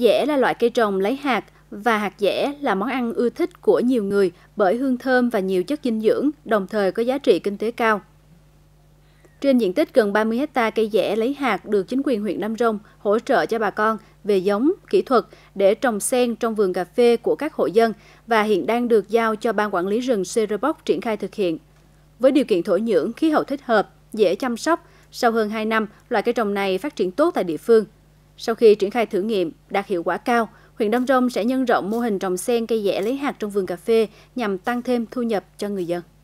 Dẻ là loại cây trồng lấy hạt và hạt dẻ là món ăn ưa thích của nhiều người bởi hương thơm và nhiều chất dinh dưỡng, đồng thời có giá trị kinh tế cao. Trên diện tích gần 30 hecta cây dẻ lấy hạt được chính quyền huyện Nam Rông hỗ trợ cho bà con về giống, kỹ thuật để trồng sen trong vườn cà phê của các hộ dân và hiện đang được giao cho Ban Quản lý rừng Serebok triển khai thực hiện. Với điều kiện thổ nhưỡng, khí hậu thích hợp, dễ chăm sóc, sau hơn 2 năm, loại cây trồng này phát triển tốt tại địa phương – sau khi triển khai thử nghiệm đạt hiệu quả cao, huyện Đông Rông sẽ nhân rộng mô hình trồng sen cây dẻ lấy hạt trong vườn cà phê nhằm tăng thêm thu nhập cho người dân.